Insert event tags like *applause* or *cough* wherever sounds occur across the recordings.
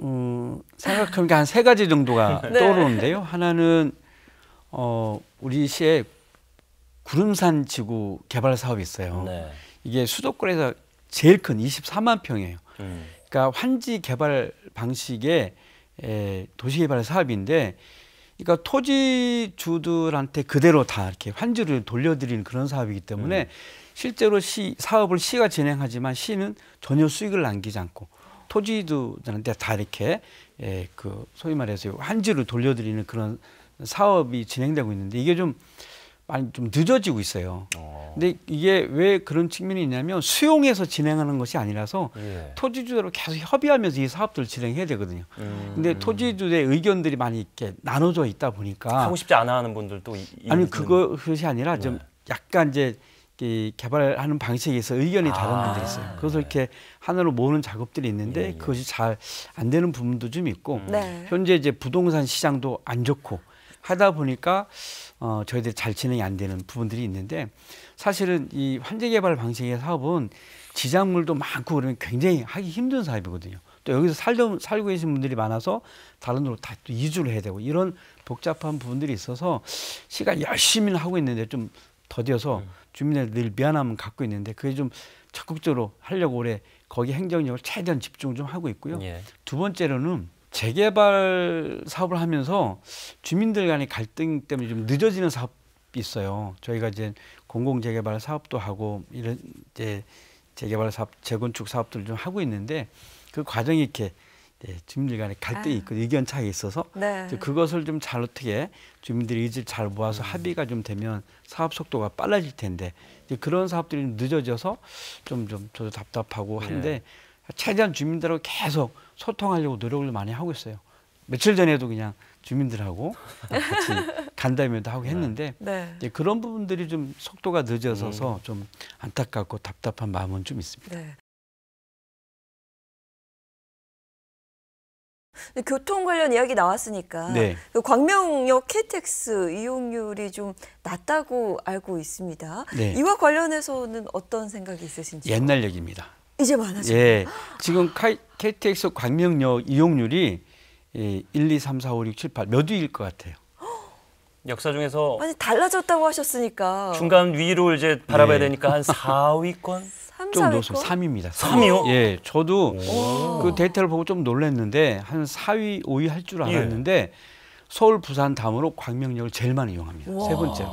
음, 생각하니까 한세 가지 정도가 *laughs* 네. 떠오르는데요. 하나는 어, 우리 시에 구름산 지구 개발 사업이 있어요. 네. 이게 수도권에서 제일 큰 24만 평이에요. 음. 그러니까 환지 개발 방식의 에, 도시 개발 사업인데, 그러니까 토지주들한테 그대로 다 이렇게 환지를 돌려드리는 그런 사업이기 때문에 음. 실제로 시 사업을 시가 진행하지만 시는 전혀 수익을 남기지 않고 토지주들한테 다 이렇게 예, 그 소위 말해서 한지를 돌려드리는 그런 사업이 진행되고 있는데 이게 좀 많이 좀 늦어지고 있어요. 어. 근데 이게 왜 그런 측면이 있냐면 수용해서 진행하는 것이 아니라서 예. 토지주로 계속 협의하면서 이 사업들을 진행해야 되거든요. 음. 근데 토지주의 의견들이 많이 이렇게 나눠져 있다 보니까 하고 싶지 않아 하는 분들도 아니 그것이 아니라 좀 네. 약간 이제 이 개발하는 방식에서 의견이 다른 아, 분들이 있어요. 네. 그것을 이렇게 하나로 모으는 작업들이 있는데 예, 예. 그것이 잘 안 되는 부분도 좀 있고 음. 네. 현재 이제 부동산 시장도 안 좋고 하다 보니까 어, 저희들이 잘 진행이 안 되는 부분들이 있는데 사실은 이 환재 개발 방식의 사업은 지장물도 많고 그러면 굉장히 하기 힘든 사업이거든요. 또 여기서 살려 살고 계신 분들이 많아서 다른 데로 다 또 이주를 해야 되고 이런 복잡한 부분들이 있어서 시간 열심히 하고 있는데 좀 더뎌서 음. 주민들 늘 미안함은 갖고 있는데 그게 좀 적극적으로 하려고 올해 거기 행정력을 최대한 집중 좀 하고 있고요. 예. 두 번째로는 재개발 사업을 하면서 주민들 간의 갈등 때문에 좀 늦어지는 사업이 있어요. 저희가 이제 공공 재개발 사업도 하고 이런 이제 재개발 사업, 재건축 사업들 을좀 하고 있는데 그 과정이 이렇게 예, 주민들 간에 갈등이 아. 있고 의견 차이 있어서 네. 그것을 좀 잘 어떻게 주민들이이지를잘 모아서 음. 합의가 좀 되면 사업 속도가 빨라질 텐데 그런 사업들이 늦어져서 좀좀 좀 저도 답답하고 네. 한데 네. 최대한 주민들하고 계속 소통하려고 노력을 많이 하고 있어요. 며칠 전에도 그냥 주민들하고 같이 *laughs* 간담회도 하고 했는데 네. 네. 그런 부분들이 좀 속도가 늦어져서 음. 좀 안타깝고 답답한 마음은 좀 있습니다. 네. 교통 관련 이야기 나왔으니까 네. 그 광명역 KTX 이용률이 좀 낮다고 알고 있습니다. 네. 이와 관련해서는 어떤 생각이 있으신지요? 옛날 얘기입니다. 이제 많아졌 예. 지금 KTX 광명역 이용률이 1, 2, 3, 4, 5, 6, 7, 8몇 위일 것 같아요? *gasps* 역사 중에서 많이 달라졌다고 하셨으니까 중간 위로 이제 바라봐야 네. 되니까 한 4위권? *laughs* 좀 넣었어요. 3위입니다. 3위. 요 예, 저도 그 데이터를 보고 좀 놀랐는데 한 4위, 5위 할줄 예. 알았는데 예. 서울, 부산 다음으로 광명역을 제일 많이 이용합니다. 세 번째로.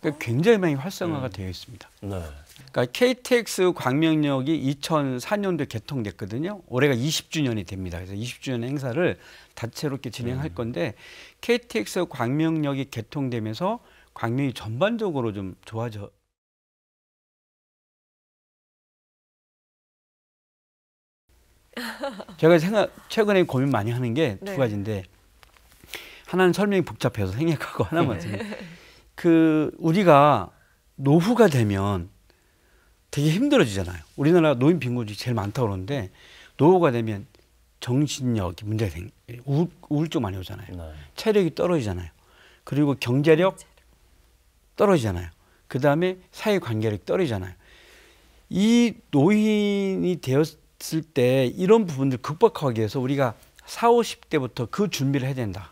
그러니까 굉장히 많이 활성화가 음. 되어 있습니다. 네. 그러니까 KTX 광명역이 2004년도에 개통됐거든요. 올해가 20주년이 됩니다. 그래서 20주년 행사를 다채롭게 진행할 음. 건데 KTX 광명역이 개통되면서 광명이 전반적으로 좀 좋아져 제가 생각 최근에 고민 많이 하는 게두 네. 가지인데 하나는 설명이 복잡해서 생략하고 하나만 네. 그 우리가 노후가 되면 되게 힘들어지잖아요. 우리나라 노인 빈곤이 제일 많다고 그러는데 노후가 되면 정신력이 문제가 생 우울, 우울증 많이 오잖아요. 네. 체력이 떨어지잖아요. 그리고 경제력 떨어지잖아요. 그 다음에 사회 관계력 떨어지잖아요. 이 노인이 되었 있을 때 이런 부분들 극복하기 위해서 우리가 4, 50대부터 그 준비를 해야 된다.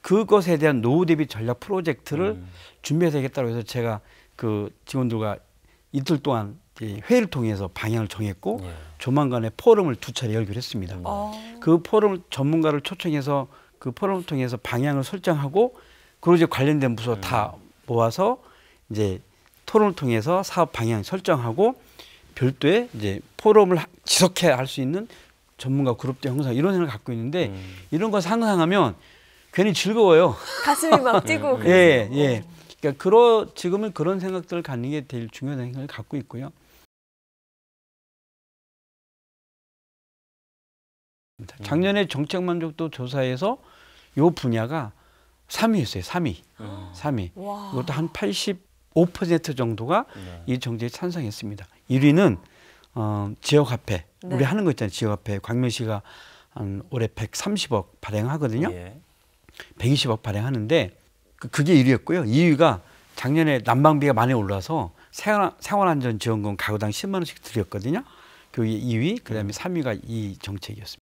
그것에 대한 노후 대비 전략 프로젝트를 음. 준비해야 되겠다고 해서 제가 그 직원들과 이틀 동안 회의를 통해서 방향을 정했고 네. 조만간에 포럼을 두 차례 열기로 했습니다. 네. 그 포럼 전문가를 초청해서 그 포럼을 통해서 방향을 설정하고 그리고 이제 관련된 부서 네. 다 음. 모아서 이제 토론을 통해서 사업 방향 설정하고 별도의 이제 포럼을 지속해 야할 수 있는 전문가 그룹도 형성 이런 생각을 갖고 있는데 음. 이런 거 상상하면 괜히 즐거워요. 가슴이 막 *laughs* 뛰고. 예, 예. 그러니까 그러 지금은 그런 생각들을 갖는 게 제일 중요한 생각을 갖고 있고요. 음. 작년에 정책 만족도 조사에서 요 분야가 3위였어요. 3위. 어. 음. 3위. 와. 이것도 한 85% 정도가 네. 이 정책에 찬성했습니다. 1위는 어, 지역 화폐. 네. 우리 하는 거 있잖아요. 지역 화폐. 광명시가 한 올해 130억 발행하거든요. 예. 120억 발행하는데 그, 그게 1위였고요. 2위가 작년에 난방비가 많이 올라서 생활안전지원금 가구당 10만 원씩 드렸거든요. 그게 2위, 그다음에 음. 3위가 이 정책이었습니다.